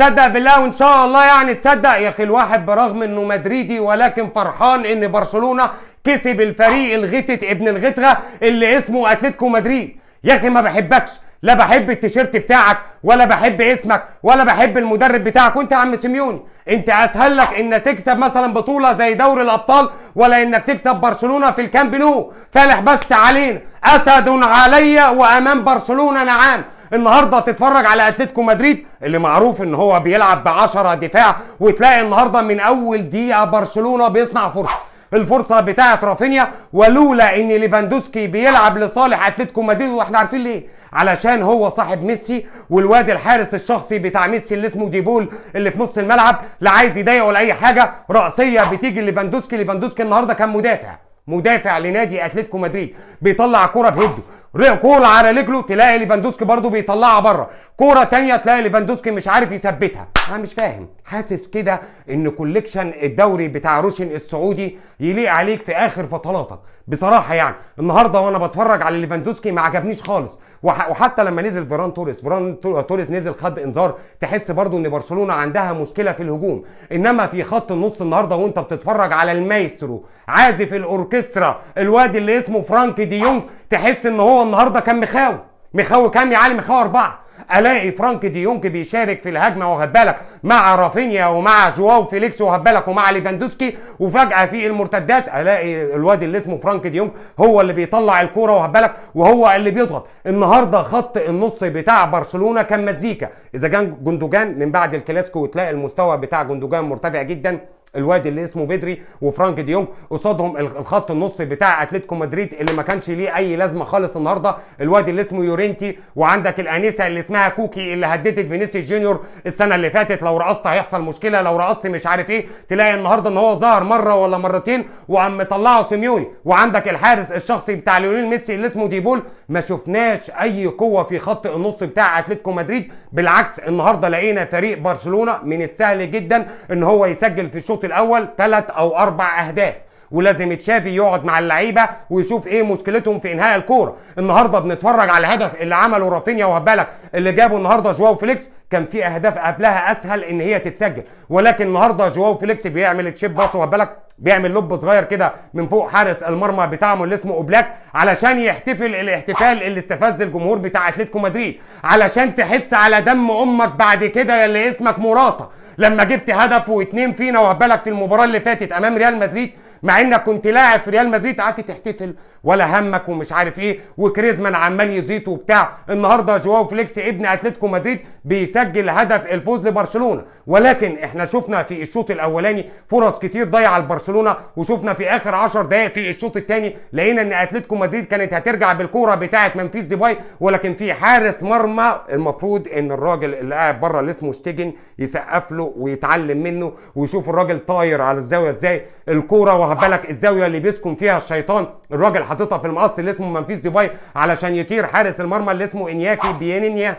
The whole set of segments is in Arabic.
تصدق بالله وان شاء الله يعني تصدق يا اخي الواحد برغم انه مدريدي ولكن فرحان ان برشلونه كسب الفريق الغتة ابن الغتغه اللي اسمه اتلتيكو مدريد يا اخي ما بحبكش لا بحب التيشيرت بتاعك ولا بحب اسمك ولا بحب المدرب بتاعك وانت يا عم سيميوني انت اسهل لك ان تكسب مثلا بطوله زي دوري الابطال ولا انك تكسب برشلونه في الكامب نو فالح بس علينا اسد علي وامام برشلونه نعام النهارده تتفرج على اتلتيكو مدريد اللي معروف ان هو بيلعب ب 10 دفاع وتلاقي النهارده من اول دقيقه برشلونه بيصنع فرصه الفرصه بتاعه رافينيا ولولا ان ليفاندوسكي بيلعب لصالح اتلتيكو مدريد واحنا عارفين ليه علشان هو صاحب ميسي والواد الحارس الشخصي بتاع ميسي اللي اسمه ديبول اللي في نص الملعب لا عايز يضايقه ولا اي حاجه راسيه بتيجي ليفاندوسكي ليفاندوسكي النهارده كان مدافع مدافع لنادي اتلتيكو مدريد بيطلع كرة بهده كوره على رجله تلاقي ليفاندوسكي برضه بيطلعها بره كوره تانية تلاقي ليفاندوسكي مش عارف يثبتها انا مش فاهم حاسس كده ان كوليكشن الدوري بتاع روشن السعودي يليق عليك في اخر فتراتك بصراحه يعني النهارده وانا بتفرج على ليفاندوسكي ما عجبنيش خالص وح وحتى لما نزل فيران توريس فيران توريس نزل خد انذار تحس برضه ان برشلونه عندها مشكله في الهجوم انما في خط النص النهارده وانت بتتفرج على المايسترو عازف الاوركسترا الواد اللي اسمه فرانك ديونج يونغ تحس ان هو النهارده كان مخاو مخاو كام يا علي مخاو أربعة ألاقي فرانك دي يونج بيشارك في الهجمة واخد بالك مع رافينيا ومع جواو فيليكس واخد بالك ومع ليفاندوسكي وفجأة في المرتدات ألاقي الواد اللي اسمه فرانك دي يونج هو اللي بيطلع الكورة واخد بالك وهو اللي بيضغط النهاردة خط النص بتاع برشلونة كان مزيكا إذا كان جندوجان من بعد الكلاسيكو وتلاقي المستوى بتاع جندوجان مرتفع جدا الواد اللي اسمه بدري وفرانك ديونج قصادهم الخط النص بتاع اتلتيكو مدريد اللي ما كانش ليه اي لازمه خالص النهارده الواد اللي اسمه يورينتي وعندك الانسه اللي اسمها كوكي اللي هددت فينيسيوس جونيور السنه اللي فاتت لو رقصت هيحصل مشكله لو رقصت مش عارف ايه تلاقي النهارده ان هو ظهر مره ولا مرتين وعم مطلعه سيميوني وعندك الحارس الشخصي بتاع ليونيل ميسي اللي اسمه ديبول ما شفناش اي قوه في خط النص بتاع اتلتيكو مدريد بالعكس النهارده لقينا فريق برشلونه من السهل جدا ان هو يسجل في الشوط الشوط الاول ثلاث او اربع اهداف ولازم تشافي يقعد مع اللعيبه ويشوف ايه مشكلتهم في انهاء الكوره النهارده بنتفرج على الهدف اللي عمله رافينيا وهبالك اللي جابه النهارده جواو فليكس كان في اهداف قبلها اسهل ان هي تتسجل ولكن النهارده جواو فليكس بيعمل تشيب باص وهبالك بيعمل لب صغير كده من فوق حارس المرمى بتاعهم اللي اسمه اوبلاك علشان يحتفل الاحتفال اللي استفز الجمهور بتاع اتلتيكو مدريد علشان تحس على دم امك بعد كده اللي اسمك موراتا لما جبت هدف واتنين فينا وهبالك في المباراه اللي فاتت امام ريال مدريد مع انك كنت لاعب في ريال مدريد قعدت تحتفل ولا همك ومش عارف ايه وكريزمان عمال يزيط وبتاع النهارده جواو فليكس ابن اتلتيكو مدريد بيسجل هدف الفوز لبرشلونه ولكن احنا شفنا في الشوط الاولاني فرص كتير ضايعه لبرشلونه وشفنا في اخر 10 دقائق في الشوط الثاني لقينا ان اتلتيكو مدريد كانت هترجع بالكوره بتاعه منفيس ديباي ولكن في حارس مرمى المفروض ان الراجل اللي قاعد بره اللي اسمه شتيجن يسقف له ويتعلم منه ويشوف الراجل طاير على الزاويه ازاي الكوره واخد بالك الزاويه اللي بيسكن فيها الشيطان الراجل حاططها في المقص اللي اسمه منفيس دبي علشان يطير حارس المرمى اللي اسمه انياكي بينينيا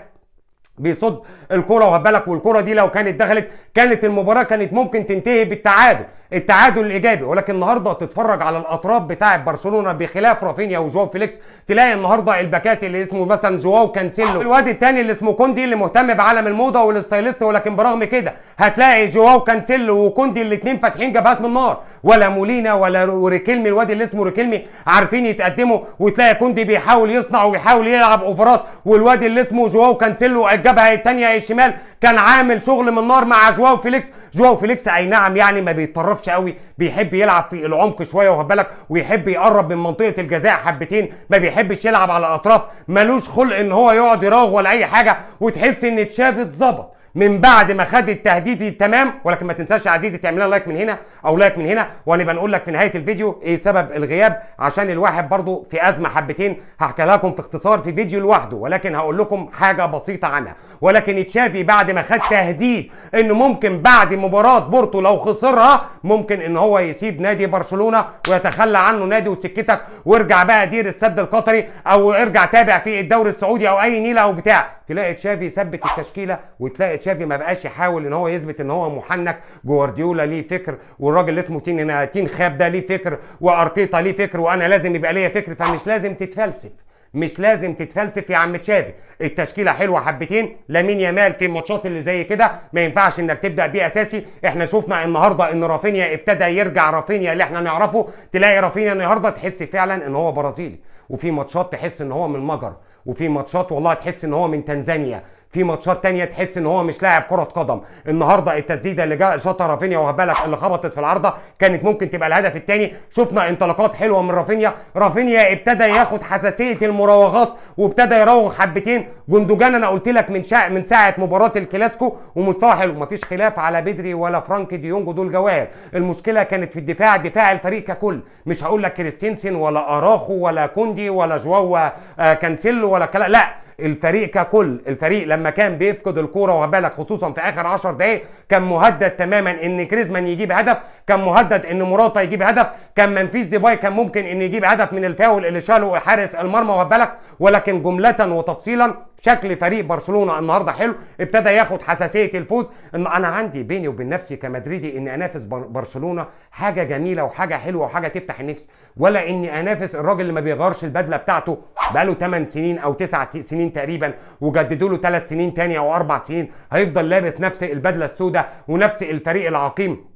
بيصد الكره واخد بالك والكره دي لو كانت دخلت كانت المباراه كانت ممكن تنتهي بالتعادل التعادل الايجابي ولكن النهارده تتفرج على الاطراف بتاعه برشلونه بخلاف رافينيا وجواو فيليكس تلاقي النهارده الباكات اللي اسمه مثلا جواو كانسيلو الواد الثاني اللي اسمه كوندي اللي مهتم بعالم الموضه والستايلست ولكن برغم كده هتلاقي جواو كانسيلو وكوندي الاثنين فاتحين جبهات من النار ولا مولينا ولا ريكلمي الواد اللي اسمه ريكلمي عارفين يتقدموا وتلاقي كوندي بيحاول يصنع وبيحاول يلعب اوفرات والواد اللي اسمه جواو كانسيلو الجبهه الثانيه الشمال كان عامل شغل من نار مع جواو فيليكس جواو فيليكس اي نعم يعني ما بيتطرفش قوي بيحب يلعب في العمق شويه واخد بالك ويحب يقرب من منطقه الجزاء حبتين ما بيحبش يلعب على الاطراف ملوش خلق ان هو يقعد يراوغ ولا اي حاجه وتحس ان تشافي اتظبط من بعد ما خد التهديد التمام ولكن ما تنساش يا عزيزي تعمل لايك من هنا او لايك من هنا وانا نقول لك في نهايه الفيديو ايه سبب الغياب عشان الواحد برضو في ازمه حبتين هحكي لكم في اختصار في فيديو لوحده ولكن هقول لكم حاجه بسيطه عنها ولكن تشافي بعد ما خد تهديد انه ممكن بعد مباراه بورتو لو خسرها ممكن ان هو يسيب نادي برشلونه ويتخلى عنه نادي وسكتك وارجع بقى دير السد القطري او ارجع تابع في الدوري السعودي او اي نيله او بتاع تلاقي تشافي ثبت التشكيله وتلاقي تشافي ما بقاش يحاول ان هو يثبت ان هو محنك جوارديولا ليه فكر والراجل اللي اسمه تين تين خاب ده ليه فكر وارتيتا ليه فكر وانا لازم يبقى ليا فكر فمش لازم تتفلسف مش لازم تتفلسف يا عم تشافي التشكيله حلوه حبتين لامين يامال في الماتشات اللي زي كده ما ينفعش انك تبدا بيه اساسي احنا شفنا النهارده ان رافينيا ابتدى يرجع رافينيا اللي احنا نعرفه تلاقي رافينيا النهارده تحس فعلا ان هو برازيلي وفي ماتشات تحس ان هو من مجر وفي ماتشات والله تحس ان هو من تنزانيا في ماتشات تانية تحس ان هو مش لاعب كره قدم النهارده التسديده اللي جاء شاطها رافينيا وهبالك اللي خبطت في العارضه كانت ممكن تبقى الهدف التاني شفنا انطلاقات حلوه من رافينيا رافينيا ابتدى ياخد حساسيه المراوغات وابتدى يراوغ حبتين جندوجان انا قلت لك من شا... من ساعه مباراه الكلاسيكو ومستوى حلو مفيش خلاف على بدري ولا فرانك ديونج دول جواهر المشكله كانت في الدفاع دفاع الفريق ككل مش هقول لك كريستينسن ولا اراخو ولا كوندي ولا جواو آه، كانسيلو ولا كلا لا الفريق ككل الفريق لما كان بيفقد الكوره وبالك خصوصا في اخر 10 دقائق كان مهدد تماما ان كريزمان يجيب هدف كان مهدد ان موراتا يجيب هدف كان منفيس ديباي كان ممكن ان يجيب هدف من الفاول اللي شاله حارس المرمى وبلك ولكن جمله وتفصيلا شكل فريق برشلونه النهارده حلو ابتدى ياخد حساسيه الفوز ان انا عندي بيني وبين نفسي كمدريدي ان انافس برشلونه حاجه جميله وحاجه حلوه وحاجه تفتح النفس ولا اني انافس الراجل اللي ما بيغيرش البدله بتاعته بقاله 8 سنين او 9 سنين تقريبا وجددوا له 3 سنين تانية او 4 سنين هيفضل لابس نفس البدله السوداء ونفس الفريق العقيم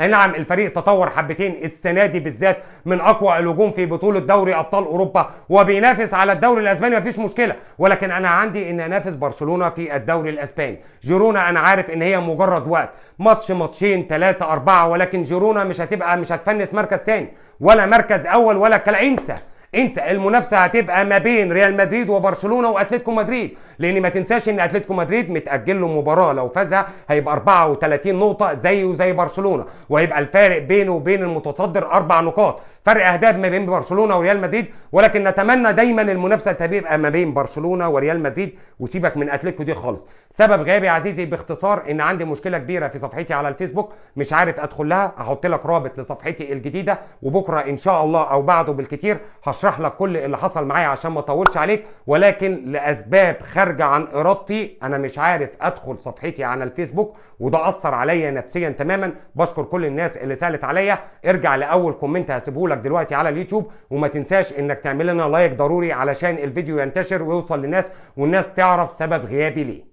اي نعم الفريق تطور حبتين السنه دي بالذات من اقوى الهجوم في بطوله دوري ابطال اوروبا وبينافس على الدوري الاسباني مفيش مشكله ولكن انا عندي ان انافس برشلونه في الدوري الاسباني جيرونا انا عارف ان هي مجرد وقت ماتش ماتشين ثلاثه اربعه ولكن جيرونا مش هتبقى مش هتفنس مركز ثاني ولا مركز اول ولا كلا انسى انسى المنافسه هتبقى ما بين ريال مدريد وبرشلونه واتلتيكو مدريد لان ما تنساش ان اتلتيكو مدريد متاجل له مباراه لو فازها هيبقى 34 نقطه زيه زي برشلونه وهيبقى الفارق بينه وبين المتصدر اربع نقاط فرق اهداف ما بين برشلونه وريال مدريد ولكن نتمنى دايما المنافسه تبقى ما بين برشلونه وريال مدريد وسيبك من اتلتيكو دي خالص سبب غيابي يا عزيزي باختصار ان عندي مشكله كبيره في صفحتي على الفيسبوك مش عارف ادخل لها هحط لك رابط لصفحتي الجديده وبكره ان شاء الله او بعده بالكتير هشرح لك كل اللي حصل معايا عشان ما اطولش عليك ولكن لاسباب خارجه عن ارادتي انا مش عارف ادخل صفحتي على الفيسبوك وده اثر عليا نفسيا تماما بشكر كل الناس اللي سالت عليا ارجع لاول كومنت هسيبه لك حضرتك دلوقتي على اليوتيوب وما تنساش انك تعمل لنا لايك ضروري علشان الفيديو ينتشر ويوصل للناس والناس تعرف سبب غيابي ليه